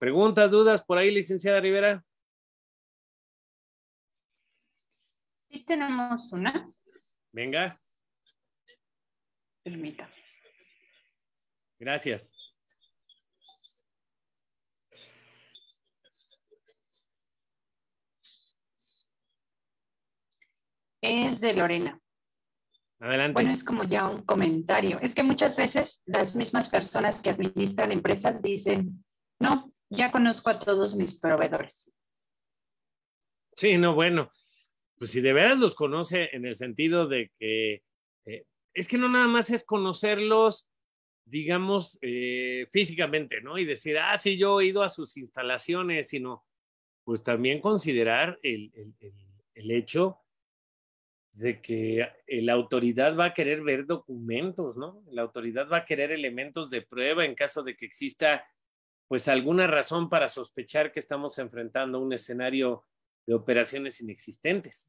¿Preguntas, dudas por ahí, licenciada Rivera? Sí, tenemos una. Venga. Permita. Gracias. Es de Lorena. Adelante. Bueno, es como ya un comentario. Es que muchas veces las mismas personas que administran empresas dicen, no, ya conozco a todos mis proveedores. Sí, no, bueno, pues si de veras los conoce en el sentido de que eh, es que no nada más es conocerlos, digamos, eh, físicamente, ¿no? Y decir, ah, sí, yo he ido a sus instalaciones, sino pues también considerar el hecho de que la autoridad va a querer ver documentos, ¿no? La autoridad va a querer elementos de prueba en caso de que exista pues alguna razón para sospechar que estamos enfrentando un escenario de operaciones inexistentes,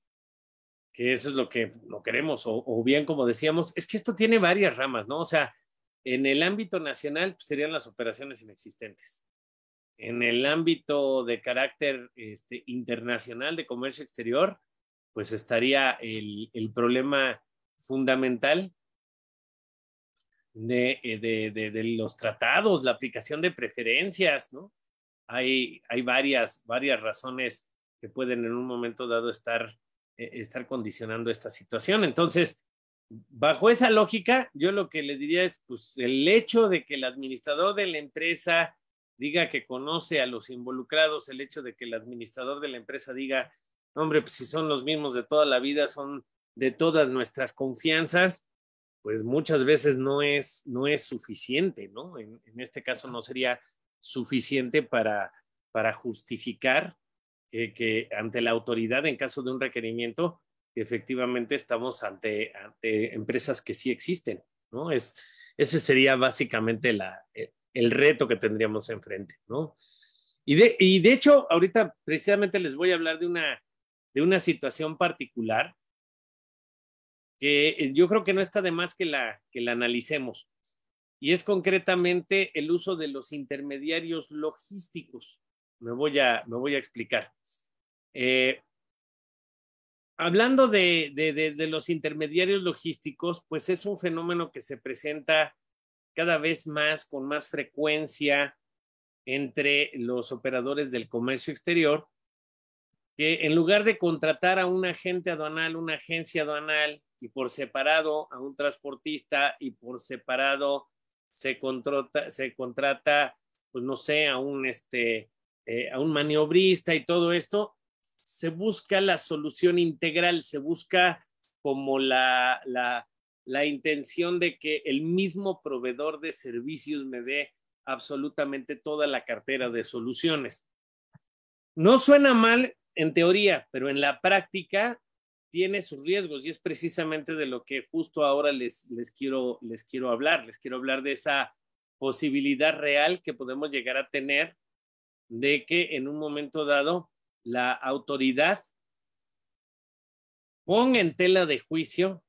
que eso es lo que no queremos, o, bien como decíamos, es que esto tiene varias ramas, ¿no? O sea, en el ámbito nacional pues, serían las operaciones inexistentes. En el ámbito de carácter este, internacional de comercio exterior, pues estaría el, el problema fundamental eh, de, de, de, los tratados, la aplicación de preferencias, ¿no? Hay, hay varias, varias razones que pueden en un momento dado estar, eh, estar condicionando esta situación. Entonces, bajo esa lógica, yo lo que le diría es, pues, el hecho de que el administrador de la empresa diga que conoce a los involucrados, el hecho de que el administrador de la empresa diga, hombre, pues si son los mismos de toda la vida, son de todas nuestras confianzas, pues muchas veces no es, no es suficiente, ¿no? En, este caso no sería suficiente para, para justificar que, ante la autoridad, en caso de un requerimiento, efectivamente estamos ante, ante empresas que sí existen, ¿no? Es, ese sería básicamente la, e, el reto que tendríamos enfrente, ¿no? Y de, y de hecho, ahorita precisamente les voy a hablar de una, de una situación particular que eh, yo creo que no está de más que la, que la analicemos. Y es concretamente el uso de los intermediarios logísticos. Me voy a, me voy a explicar. Eh, hablando de, de, los intermediarios logísticos, pues es un fenómeno que se presenta cada vez más, con más frecuencia entre los operadores del comercio exterior, que en lugar de contratar a un agente aduanal, una agencia aduanal, y por separado a un transportista y por separado se contrata, se contrata pues no sé, a un, este, eh, a un maniobrista y todo esto, se busca la solución integral, se busca como la, la, la intención de que el mismo proveedor de servicios me dé absolutamente toda la cartera de soluciones. No suena mal en teoría, pero en la práctica tiene sus riesgos y es precisamente de lo que justo ahora les, les, quiero, les quiero hablar. Les quiero hablar de esa posibilidad real que podemos llegar a tener de que en un momento dado la autoridad ponga en tela de juicio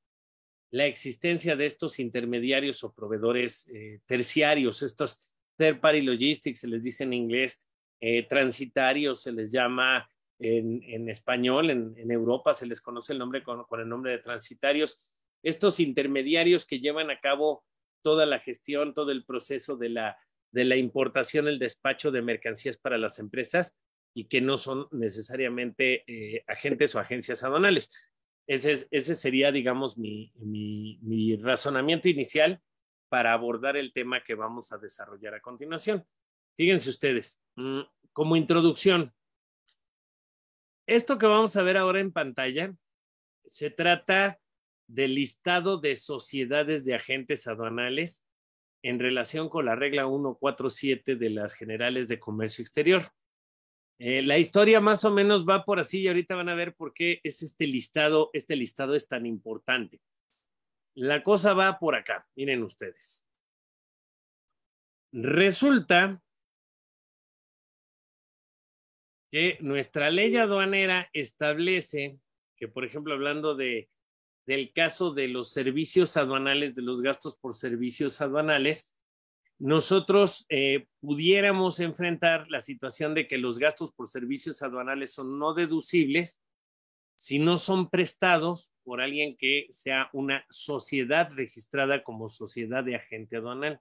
la existencia de estos intermediarios o proveedores eh, terciarios, estos third party logistics, se les dice en inglés, eh, transitarios, se les llama en, español, en, Europa se les conoce el nombre con, el nombre de transitarios, estos intermediarios que llevan a cabo toda la gestión, todo el proceso de la, importación, el despacho de mercancías para las empresas y que no son necesariamente eh, agentes o agencias aduanales. Ese, sería, digamos, mi, mi, razonamiento inicial para abordar el tema que vamos a desarrollar a continuación. Fíjense ustedes, mm, como introducción, esto que vamos a ver ahora en pantalla se trata del listado de sociedades de agentes aduanales en relación con la regla 147 de las generales de comercio exterior. Eh, la historia más o menos va por así y ahorita van a ver por qué es este listado, este listado es tan importante. La cosa va por acá, miren ustedes. Resulta que nuestra ley aduanera establece que, por ejemplo, hablando del caso de los servicios aduanales, de los gastos por servicios aduanales, nosotros eh, pudiéramos enfrentar la situación de que los gastos por servicios aduanales son no deducibles si no son prestados por alguien que sea una sociedad registrada como sociedad de agente aduanal.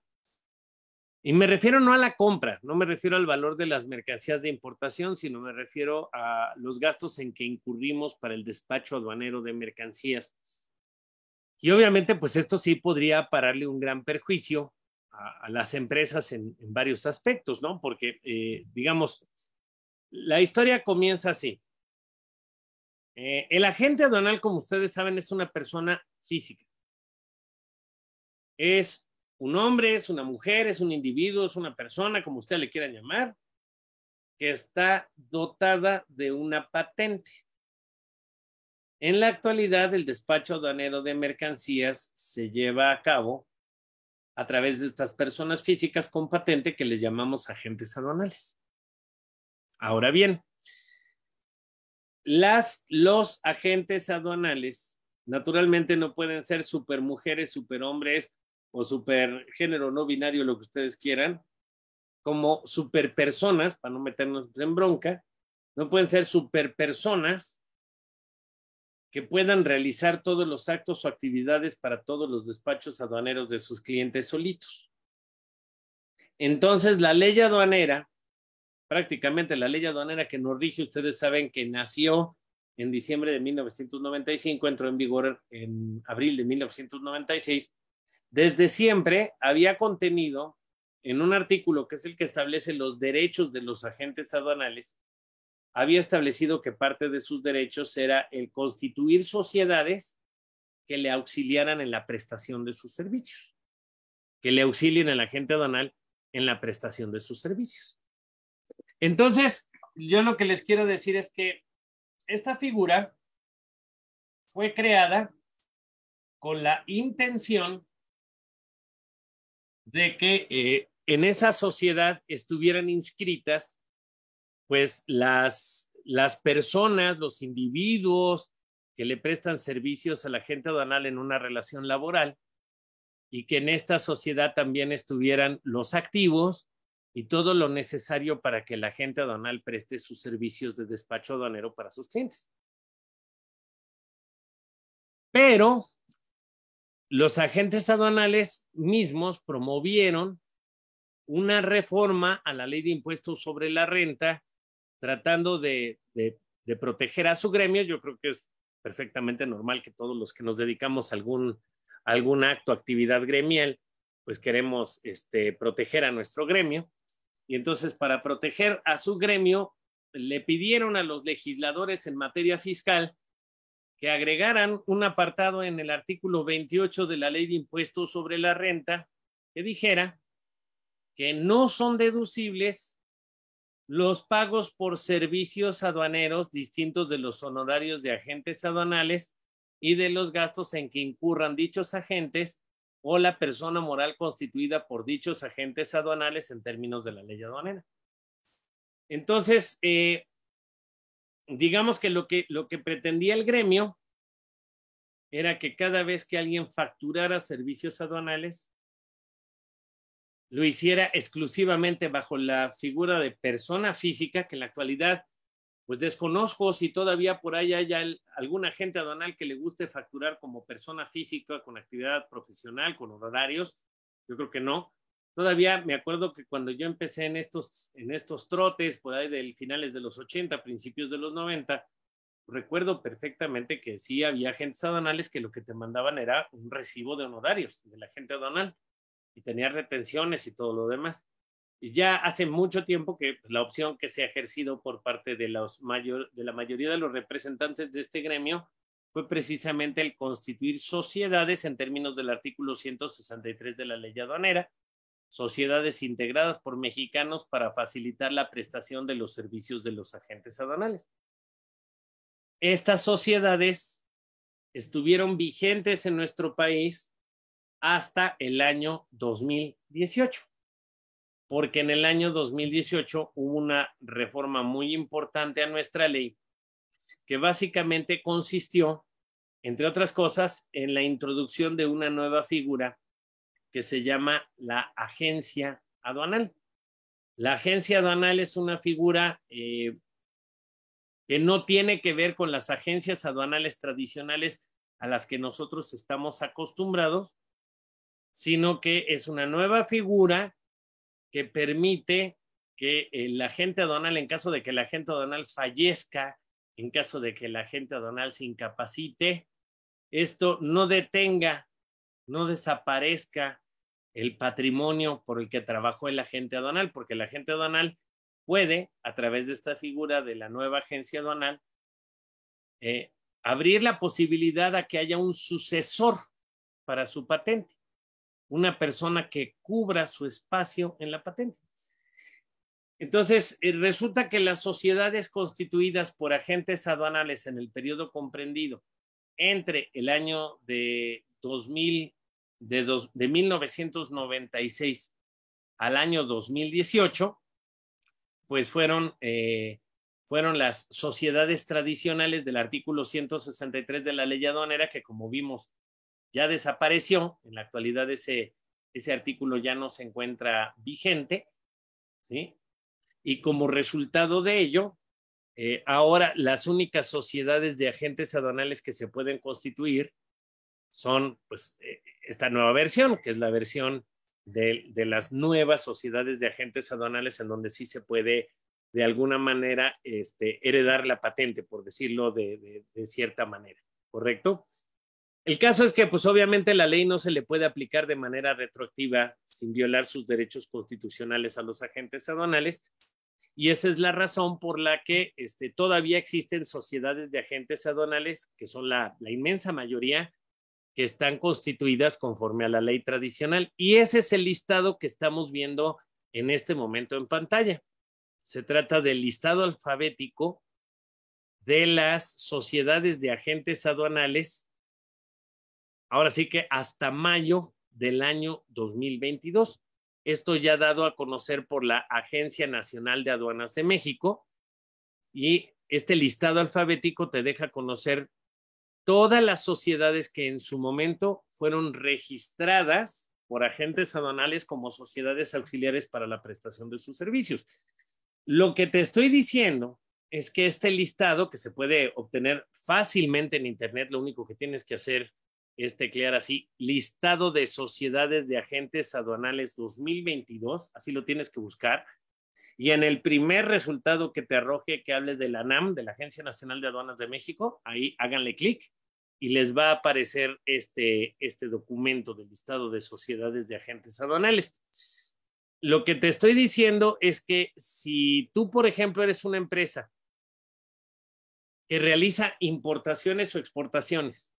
Y me refiero no a la compra, no me refiero al valor de las mercancías de importación, sino me refiero a los gastos en que incurrimos para el despacho aduanero de mercancías. Y obviamente, pues esto sí podría pararle un gran perjuicio a, las empresas en, en, varios aspectos, ¿no? Porque, eh, digamos, la historia comienza así. Eh, el agente aduanal, como ustedes saben, es una persona física. Es un hombre, es una mujer, es un individuo, es una persona, como usted le quiera llamar, que está dotada de una patente. En la actualidad, el despacho aduanero de mercancías se lleva a cabo a través de estas personas físicas con patente que les llamamos agentes aduanales. Ahora bien, las, los agentes aduanales naturalmente no pueden ser supermujeres, superhombres o super género no binario, lo que ustedes quieran, como super personas, para no meternos en bronca, no pueden ser super personas que puedan realizar todos los actos o actividades para todos los despachos aduaneros de sus clientes solitos. Entonces, la ley aduanera, prácticamente la ley aduanera que nos dije, ustedes saben que nació en diciembre de 1995, entró en vigor en abril de 1996 desde siempre había contenido en un artículo que es el que establece los derechos de los agentes aduanales, había establecido que parte de sus derechos era el constituir sociedades que le auxiliaran en la prestación de sus servicios, que le auxilien al agente aduanal en la prestación de sus servicios. Entonces, yo lo que les quiero decir es que esta figura fue creada con la intención de que eh, en esa sociedad estuvieran inscritas pues las, las personas, los individuos que le prestan servicios a la gente aduanal en una relación laboral y que en esta sociedad también estuvieran los activos y todo lo necesario para que la gente aduanal preste sus servicios de despacho aduanero para sus clientes. Pero los agentes aduanales mismos promovieron una reforma a la ley de impuestos sobre la renta, tratando de, proteger a su gremio. Yo creo que es perfectamente normal que todos los que nos dedicamos a algún, acto, actividad gremial, pues queremos este, proteger a nuestro gremio. Y entonces, para proteger a su gremio, le pidieron a los legisladores en materia fiscal que agregaran un apartado en el artículo 28 de la ley de impuestos sobre la renta que dijera que no son deducibles los pagos por servicios aduaneros distintos de los honorarios de agentes aduanales y de los gastos en que incurran dichos agentes o la persona moral constituida por dichos agentes aduanales en términos de la ley aduanera. Entonces, eh, digamos que lo que, lo que pretendía el gremio era que cada vez que alguien facturara servicios aduanales, lo hiciera exclusivamente bajo la figura de persona física, que en la actualidad, pues desconozco si todavía por ahí hay algún agente aduanal que le guste facturar como persona física, con actividad profesional, con horarios, yo creo que no, Todavía me acuerdo que cuando yo empecé en estos, en estos trotes, por ahí del finales de los 80, principios de los 90, recuerdo perfectamente que sí había agentes aduanales que lo que te mandaban era un recibo de honorarios de la gente aduanal y tenía retenciones y todo lo demás. Y ya hace mucho tiempo que la opción que se ha ejercido por parte de, los mayor, de la mayoría de los representantes de este gremio fue precisamente el constituir sociedades en términos del artículo 163 de la ley aduanera, sociedades integradas por mexicanos para facilitar la prestación de los servicios de los agentes aduanales. Estas sociedades estuvieron vigentes en nuestro país hasta el año 2018, porque en el año 2018 hubo una reforma muy importante a nuestra ley que básicamente consistió, entre otras cosas, en la introducción de una nueva figura que se llama la agencia aduanal. La agencia aduanal es una figura eh, que no tiene que ver con las agencias aduanales tradicionales a las que nosotros estamos acostumbrados, sino que es una nueva figura que permite que el agente aduanal, en caso de que el agente aduanal fallezca, en caso de que el agente aduanal se incapacite, esto no detenga, no desaparezca el patrimonio por el que trabajó el agente aduanal, porque el agente aduanal puede, a través de esta figura de la nueva agencia aduanal, eh, abrir la posibilidad a que haya un sucesor para su patente, una persona que cubra su espacio en la patente. Entonces, eh, resulta que las sociedades constituidas por agentes aduanales en el periodo comprendido entre el año de 2000 de, dos, de 1996 al año 2018, pues fueron, eh, fueron las sociedades tradicionales del artículo 163 de la ley aduanera, que como vimos ya desapareció, en la actualidad ese, ese artículo ya no se encuentra vigente, ¿sí? Y como resultado de ello, eh, ahora las únicas sociedades de agentes aduanales que se pueden constituir son pues eh, esta nueva versión, que es la versión de, las nuevas sociedades de agentes aduanales en donde sí se puede de alguna manera este, heredar la patente, por decirlo de, cierta manera, ¿correcto? El caso es que pues obviamente la ley no se le puede aplicar de manera retroactiva sin violar sus derechos constitucionales a los agentes aduanales y esa es la razón por la que este, todavía existen sociedades de agentes aduanales, que son la, la inmensa mayoría, que están constituidas conforme a la ley tradicional. Y ese es el listado que estamos viendo en este momento en pantalla. Se trata del listado alfabético de las sociedades de agentes aduanales, ahora sí que hasta mayo del año 2022. Esto ya dado a conocer por la Agencia Nacional de Aduanas de México. Y este listado alfabético te deja conocer todas las sociedades que en su momento fueron registradas por agentes aduanales como sociedades auxiliares para la prestación de sus servicios. Lo que te estoy diciendo es que este listado que se puede obtener fácilmente en Internet, lo único que tienes que hacer es teclear así, listado de sociedades de agentes aduanales 2022, así lo tienes que buscar, y en el primer resultado que te arroje que hable de la ANAM, de la Agencia Nacional de Aduanas de México, ahí háganle clic y les va a aparecer este, este documento del listado de sociedades de agentes aduanales. Lo que te estoy diciendo es que si tú, por ejemplo, eres una empresa que realiza importaciones o exportaciones,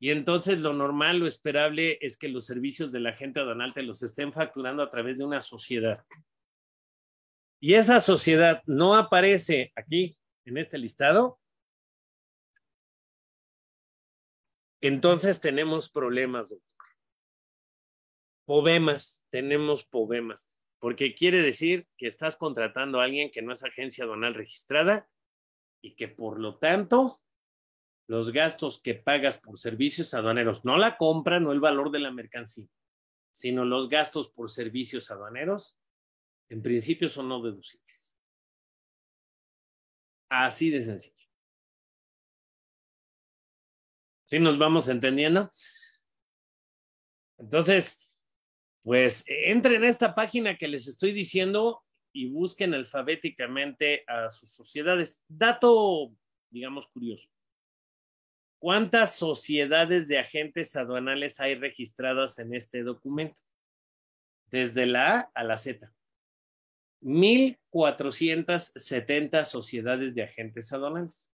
y entonces lo normal, lo esperable es que los servicios de la aduanal te los estén facturando a través de una sociedad y esa sociedad no aparece aquí en este listado, entonces tenemos problemas, doctor. Problemas, tenemos problemas, porque quiere decir que estás contratando a alguien que no es agencia aduanal registrada y que por lo tanto los gastos que pagas por servicios aduaneros, no la compra, no el valor de la mercancía, sino los gastos por servicios aduaneros, en principio son no deducibles. Así de sencillo. ¿Sí nos vamos entendiendo? Entonces, pues entren a esta página que les estoy diciendo y busquen alfabéticamente a sus sociedades. Dato, digamos, curioso. ¿Cuántas sociedades de agentes aduanales hay registradas en este documento? Desde la A a la Z. 1.470 sociedades de agentes aduanales.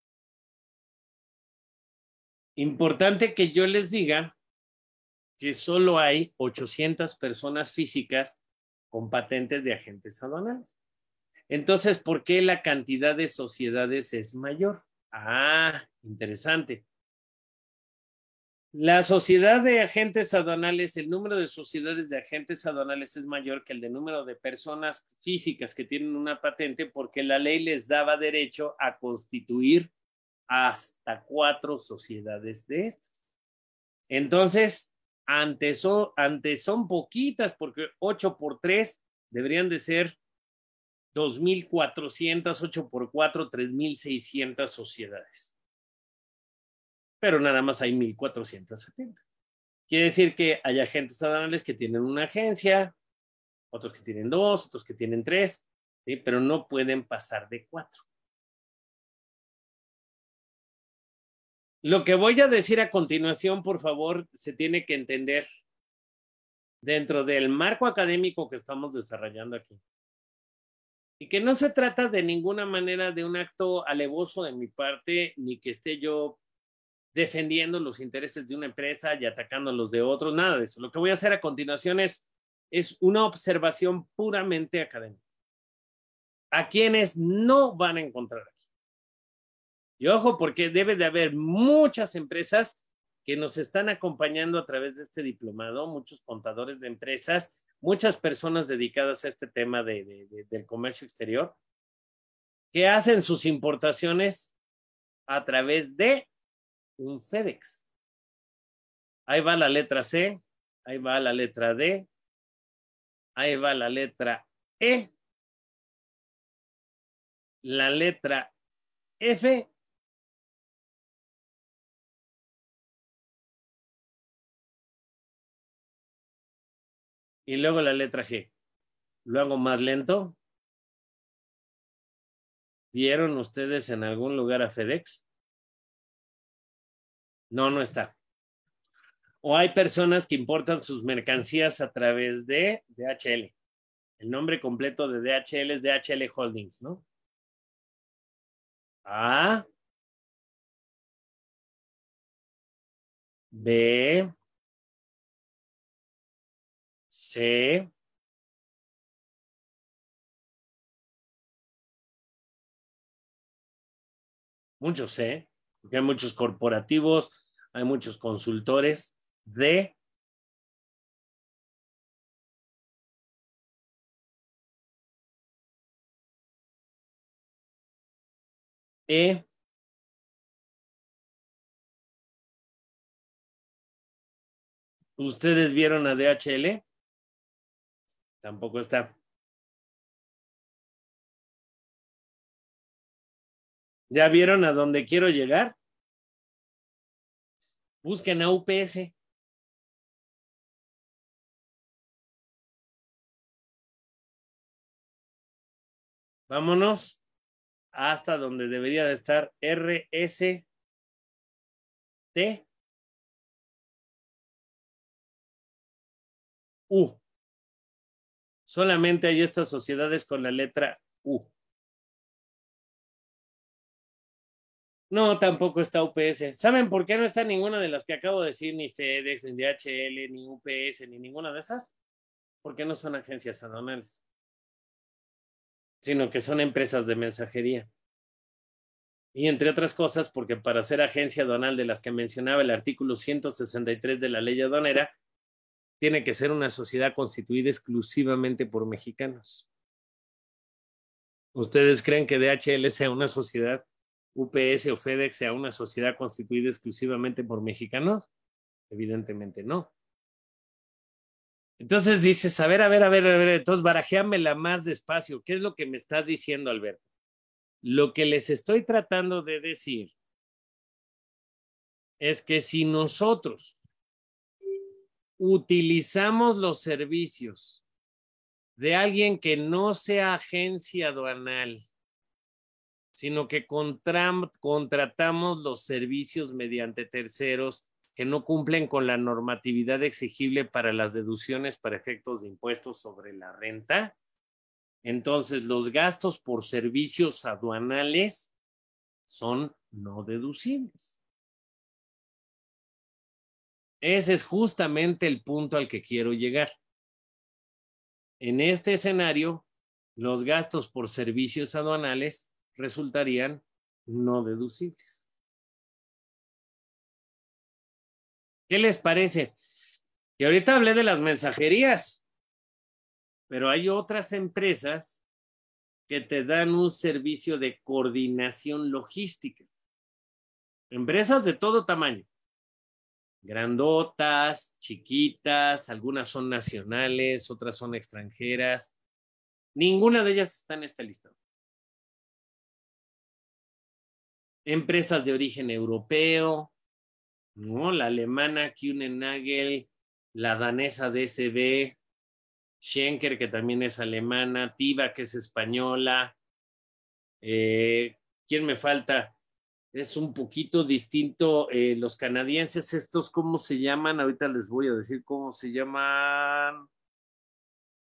Importante que yo les diga que solo hay 800 personas físicas con patentes de agentes aduanales. Entonces, ¿por qué la cantidad de sociedades es mayor? Ah, interesante. La sociedad de agentes aduanales, el número de sociedades de agentes aduanales es mayor que el de número de personas físicas que tienen una patente porque la ley les daba derecho a constituir hasta cuatro sociedades de estas. Entonces, antes son, antes son poquitas porque 8 por 3 deberían de ser 2.400, 8 por 4, 3.600 sociedades pero nada más hay 1.470. Quiere decir que hay agentes aduanales que tienen una agencia, otros que tienen dos, otros que tienen tres, ¿sí? pero no pueden pasar de cuatro. Lo que voy a decir a continuación, por favor, se tiene que entender dentro del marco académico que estamos desarrollando aquí. Y que no se trata de ninguna manera de un acto alevoso de mi parte, ni que esté yo defendiendo los intereses de una empresa y atacando los de otros, nada de eso. Lo que voy a hacer a continuación es, es una observación puramente académica. A quienes no van a encontrar aquí. Y ojo, porque debe de haber muchas empresas que nos están acompañando a través de este diplomado, muchos contadores de empresas, muchas personas dedicadas a este tema del comercio exterior, que hacen sus importaciones a través de un FedEx. Ahí va la letra C, ahí va la letra D, ahí va la letra E, la letra F y luego la letra G. Lo hago más lento. ¿Vieron ustedes en algún lugar a FedEx? No, no está. O hay personas que importan sus mercancías a través de DHL. El nombre completo de DHL es DHL Holdings, ¿no? A. B. C. Muchos, ¿eh? porque hay muchos corporativos, hay muchos consultores de e ¿Ustedes vieron a DHL? Tampoco está. ¿Ya vieron a dónde quiero llegar? Busquen a UPS. Vámonos hasta donde debería de estar RST. U. Solamente hay estas sociedades con la letra U. No, tampoco está UPS. ¿Saben por qué no está ninguna de las que acabo de decir, ni FedEx, ni DHL, ni UPS, ni ninguna de esas? Porque no son agencias aduanales, sino que son empresas de mensajería. Y entre otras cosas, porque para ser agencia aduanal de las que mencionaba el artículo 163 de la ley aduanera, tiene que ser una sociedad constituida exclusivamente por mexicanos. ¿Ustedes creen que DHL sea una sociedad UPS o FedEx sea una sociedad constituida exclusivamente por mexicanos? Evidentemente no. Entonces dices, a ver, a ver, a ver, a ver, entonces barajéamela más despacio. ¿Qué es lo que me estás diciendo, Alberto? Lo que les estoy tratando de decir es que si nosotros utilizamos los servicios de alguien que no sea agencia aduanal sino que contratamos los servicios mediante terceros que no cumplen con la normatividad exigible para las deducciones para efectos de impuestos sobre la renta. Entonces, los gastos por servicios aduanales son no deducibles. Ese es justamente el punto al que quiero llegar. En este escenario, los gastos por servicios aduanales resultarían no deducibles. ¿Qué les parece? Y ahorita hablé de las mensajerías, pero hay otras empresas que te dan un servicio de coordinación logística. Empresas de todo tamaño. Grandotas, chiquitas, algunas son nacionales, otras son extranjeras. Ninguna de ellas está en esta lista. empresas de origen europeo, ¿no? la alemana Nagel, la danesa DSB, Schenker, que también es alemana, Tiva, que es española. Eh, ¿Quién me falta? Es un poquito distinto. Eh, los canadienses, estos, ¿cómo se llaman? Ahorita les voy a decir cómo se llaman.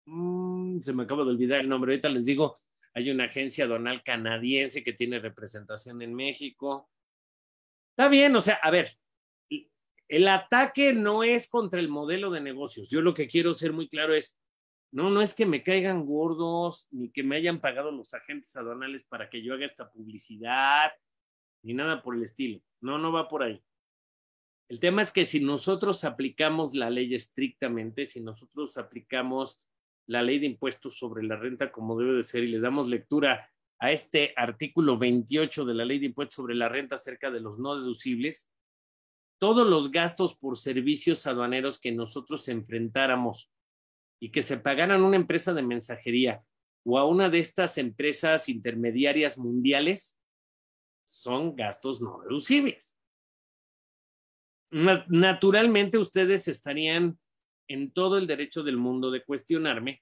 Mm, se me acaba de olvidar el nombre, ahorita les digo hay una agencia donal canadiense que tiene representación en México. Está bien, o sea, a ver, el ataque no es contra el modelo de negocios. Yo lo que quiero ser muy claro es, no, no es que me caigan gordos, ni que me hayan pagado los agentes aduanales para que yo haga esta publicidad, ni nada por el estilo. No, no va por ahí. El tema es que si nosotros aplicamos la ley estrictamente, si nosotros aplicamos la ley de impuestos sobre la renta como debe de ser y le damos lectura a este artículo 28 de la ley de impuestos sobre la renta acerca de los no deducibles, todos los gastos por servicios aduaneros que nosotros enfrentáramos y que se pagaran a una empresa de mensajería o a una de estas empresas intermediarias mundiales son gastos no deducibles. Naturalmente ustedes estarían en todo el derecho del mundo de cuestionarme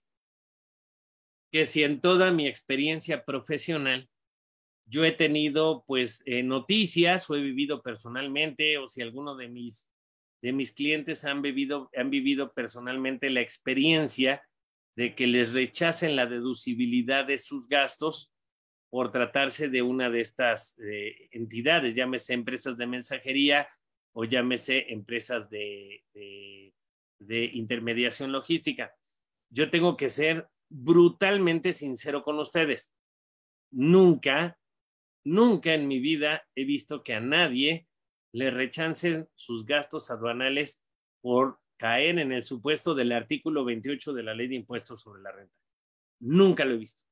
que si en toda mi experiencia profesional yo he tenido pues eh, noticias o he vivido personalmente o si alguno de mis de mis clientes han vivido han vivido personalmente la experiencia de que les rechacen la deducibilidad de sus gastos por tratarse de una de estas eh, entidades, llámese empresas de mensajería o llámese empresas de de intermediación logística. Yo tengo que ser brutalmente sincero con ustedes. Nunca, nunca en mi vida he visto que a nadie le rechancen sus gastos aduanales por caer en el supuesto del artículo 28 de la ley de impuestos sobre la renta. Nunca lo he visto.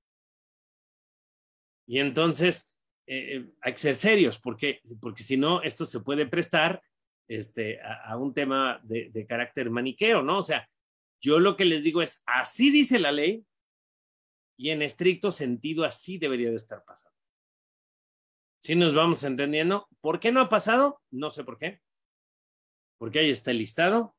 Y entonces, eh, hay eh, que ser serios, porque, porque si no, esto se puede prestar este, a, un tema de, carácter maniqueo, ¿no? O sea, yo lo que les digo es, así dice la ley y en estricto sentido así debería de estar pasando. Si nos vamos entendiendo, ¿por qué no ha pasado? No sé por qué. Porque ahí está el listado.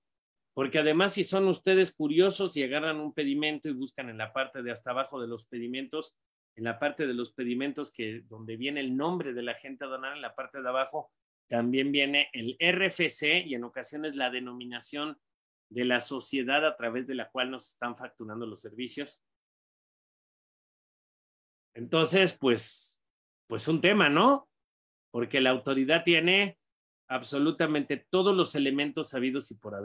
Porque además si son ustedes curiosos y agarran un pedimento y buscan en la parte de hasta abajo de los pedimentos, en la parte de los pedimentos que donde viene el nombre de la gente a donar, en la parte de abajo también viene el RFC y en ocasiones la denominación de la sociedad a través de la cual nos están facturando los servicios. Entonces, pues, pues un tema, ¿no? Porque la autoridad tiene absolutamente todos los elementos sabidos y por haber.